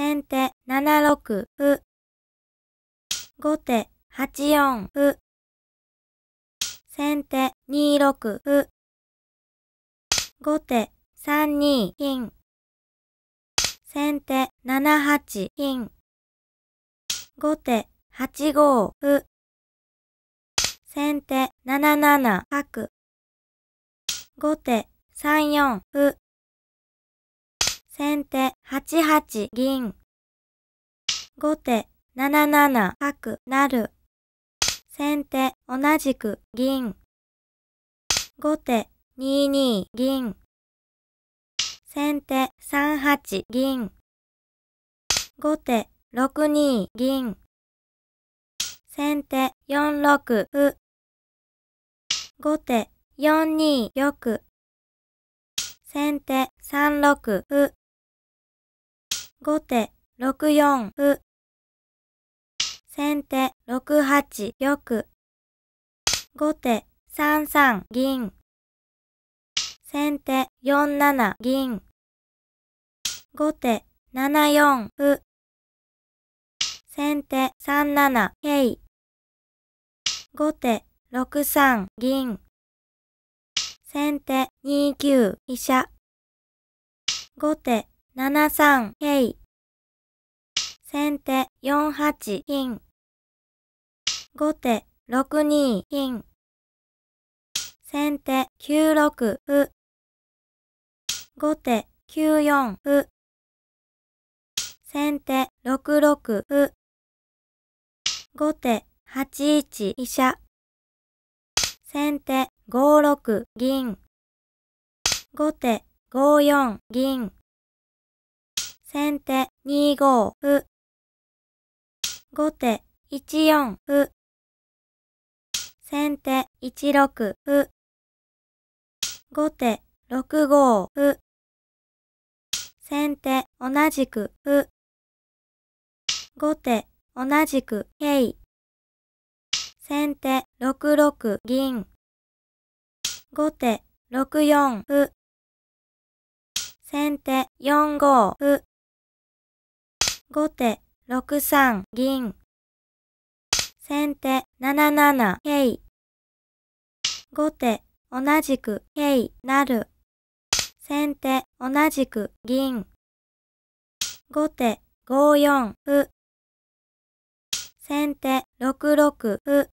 先手7六歩。後手8四歩。先手2六歩。後手3二金。先手7八金。後手8五歩。先手7七角。後手3四歩。先手8八銀。後手7七角成。先手同じく銀。後手2二銀。先手3八銀。後手6二銀。先手4六歩。後手4二玉。先手3六歩。後手6四歩。先手6八玉。後手3三銀。先手4七銀。後手7四歩。先手3七桂。後手6三銀。先手2九飛車。後手73い！先手4 8金後手6 2金先手9 6歩後手9 4歩先手6 6歩後手8 1飛車先手5 6銀後手5 4銀先手2五歩。後手1四歩。先手1六歩。後手6五歩。先手同じく歩。後手同じく桂。先手6六銀。後手6四歩。先手4五歩。後手6三銀。先手7七桂。後手同じく桂なる。先手同じく銀。後手5四歩。先手6六歩。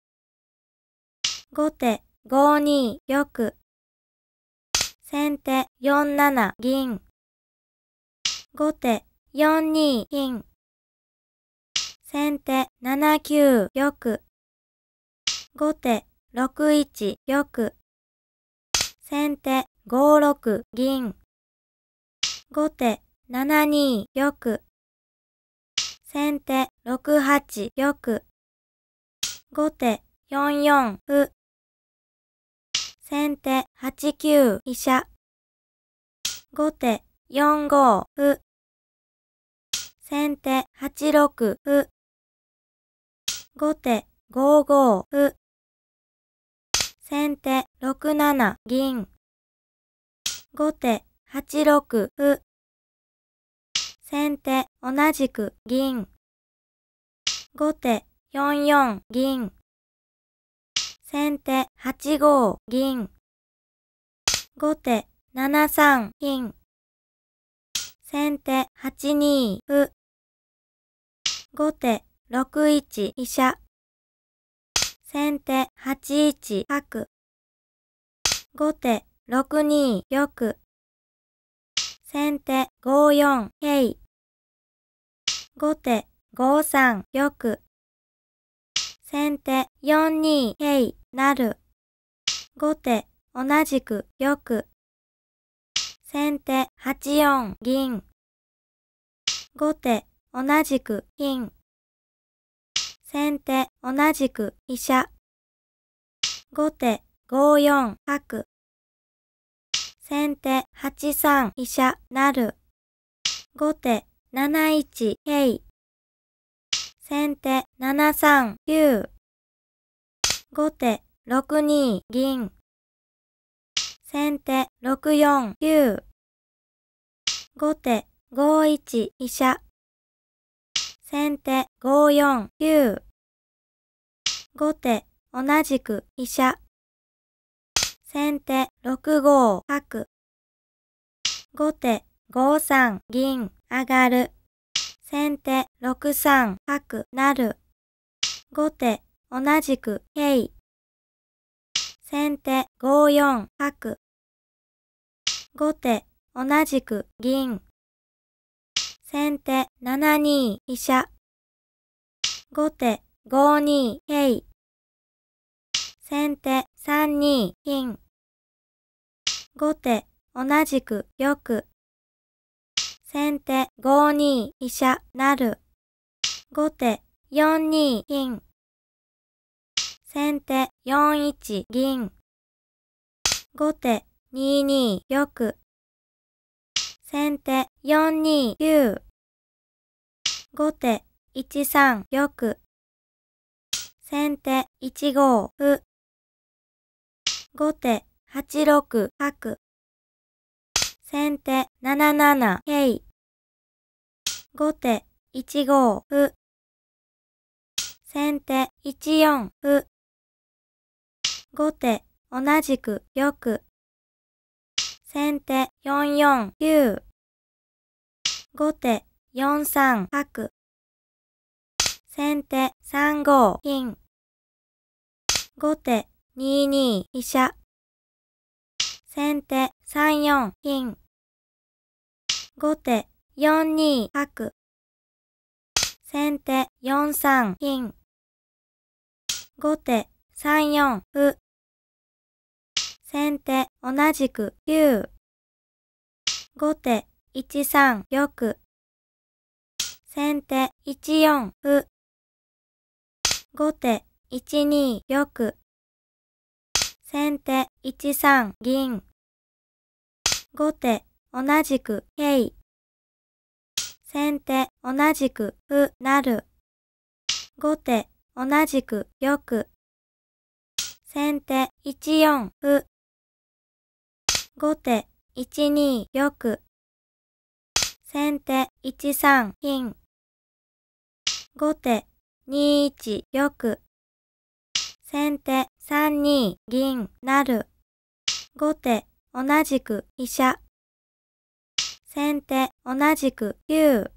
後手5二玉。先手4七銀。後手4二金。先手7九玉。後手6一玉。先手5六銀。後手7二玉。先手6八玉。後手4四歩。先手8九飛車。後手4五歩。先手8六歩。後手5五歩。先手6七銀。後手8六歩。先手同じく銀。後手4四銀。先手8五銀。後手7三金。先手8二歩。後手6一飛車。先手8一角。後手6二玉。先手5四桂。後手5三玉。先手4二桂なる。後手同じく玉。先手8四銀。後手同じく金。先手同じく飛車。後手5四角。先手8三飛車なる。後手7一桂。先手7三九。後手6二銀。先手6四九。後手5一飛車。先手5四9後手同じく飛車。先手6五角。後手5三銀上がる。先手6三角なる。後手同じく平。先手5四角。後手同じく銀先手7二飛車。後手5二桂。先手3二金。後手同じく玉。先手5二飛車なる。後手4二金。先手4一銀。後手2二玉。先手4二九。後手1三玉先手1五歩後手8六角先手7七桂後手1五歩先手1四歩後手同じく玉先手4 4 9後手4 3角先手3 5金後手2 2飛車先手3 4金後手4 2角先手4 3金後手3 4歩先手同じく9。後手1三玉。先手1四歩。後手1二玉。先手1三銀。後手同じくい。先手同じく歩なる。後手同じく玉。先手1四歩。後手1二玉。先手1三金。後手2一玉。先手3二銀なる。後手同じく飛車。先手同じく9。